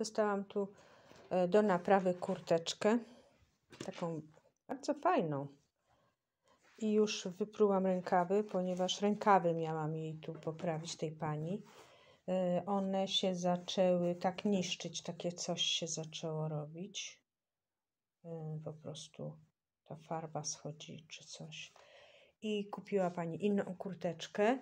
Dostałam tu e, do naprawy kurteczkę, taką bardzo fajną. I już wyprułam rękawy, ponieważ rękawy miałam jej tu poprawić, tej pani. E, one się zaczęły tak niszczyć, takie coś się zaczęło robić. E, po prostu ta farba schodzi czy coś. I kupiła pani inną kurteczkę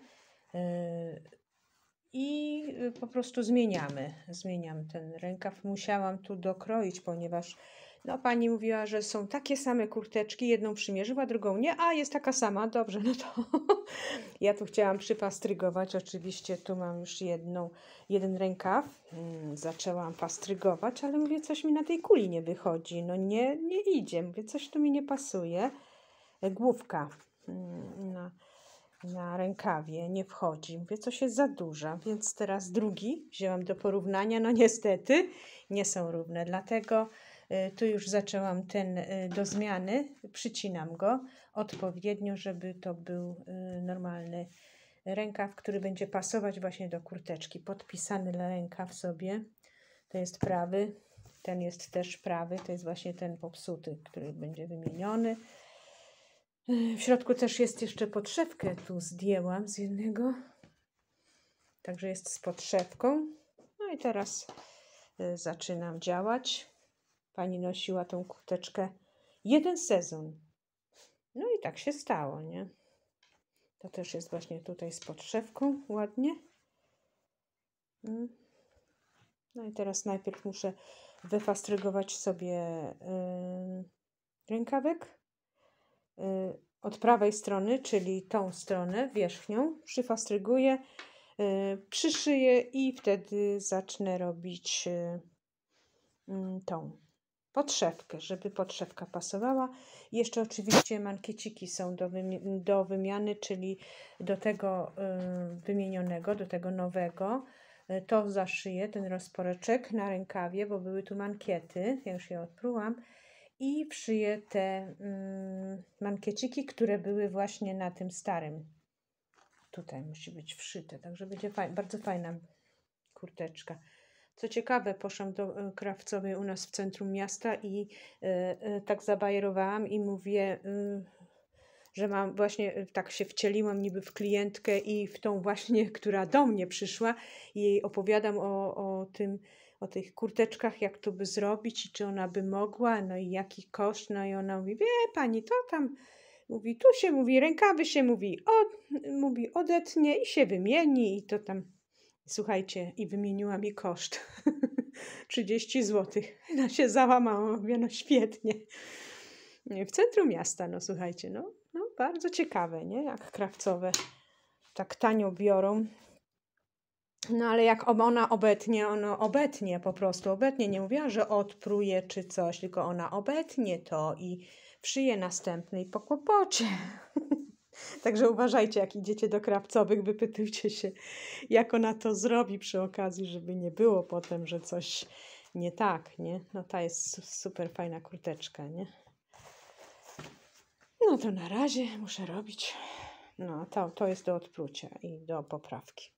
i y, po prostu zmieniamy. Zmieniam ten rękaw. Musiałam tu dokroić, ponieważ no, pani mówiła, że są takie same kurteczki, jedną przymierzyła, drugą nie, a jest taka sama, dobrze, no to ja tu chciałam przypastrygować, oczywiście tu mam już jedną, jeden rękaw, mm, zaczęłam pastrygować, ale mówię, coś mi na tej kuli nie wychodzi, no nie, nie idzie, mówię, coś tu mi nie pasuje, główka, mm, no na rękawie nie wchodzi. Mówię, co się za duża, więc teraz drugi wzięłam do porównania. No niestety nie są równe, dlatego y, tu już zaczęłam ten y, do zmiany. Przycinam go odpowiednio, żeby to był y, normalny rękaw, który będzie pasować właśnie do kurteczki. Podpisany rękaw sobie, to jest prawy, ten jest też prawy, to jest właśnie ten popsuty, który będzie wymieniony. Y, w środku też jest jeszcze podszewkę, tu zdjęłam z jednego. Także jest z podszewką. No i teraz y, zaczynam działać. Pani nosiła tą kurteczkę jeden sezon. No i tak się stało, nie? To też jest właśnie tutaj z podszewką ładnie. Mm. No i teraz najpierw muszę wyfastrygować sobie yy, rękawek. Y, od prawej strony, czyli tą stronę wierzchnią, przyfastryguję, y, przyszyję i wtedy zacznę robić y, mm, tą podszewkę, żeby podszewka pasowała. Jeszcze oczywiście mankieciki są do, wymi do wymiany, czyli do tego wymienionego, do tego nowego. To zaszyję, ten rozporeczek na rękawie, bo były tu mankiety, ja już je odprułam i wszyję te mm, mankieciki, które były właśnie na tym starym. Tutaj musi być wszyte, także będzie faj bardzo fajna kurteczka. Co ciekawe, poszłam do e, krawcowej u nas w centrum miasta i y, y, tak zabajerowałam i mówię, y, że mam właśnie, tak się wcieliłam niby w klientkę i w tą właśnie, która do mnie przyszła i jej opowiadam o, o tym, o tych kurteczkach, jak to by zrobić i czy ona by mogła, no i jaki koszt, no i ona mówi, wie pani, to tam, mówi, tu się mówi, rękawy się mówi, od, mówi odetnie i się wymieni i to tam, słuchajcie, i wymieniła mi koszt, 30 zł, ona się załamała, mówię, no świetnie, w centrum miasta, no słuchajcie, no, no bardzo ciekawe, nie, jak krawcowe tak tanio biorą no ale jak ona obetnie, ona obetnie po prostu, obetnie. Nie mówiła, że odpruje czy coś, tylko ona obetnie to i przyje następnej po kłopocie. Także uważajcie, jak idziecie do krawcowych, wypytujcie się, jak ona to zrobi przy okazji, żeby nie było potem, że coś nie tak, nie? No ta jest super fajna kurteczka, nie? No to na razie muszę robić. No to, to jest do odprucia i do poprawki.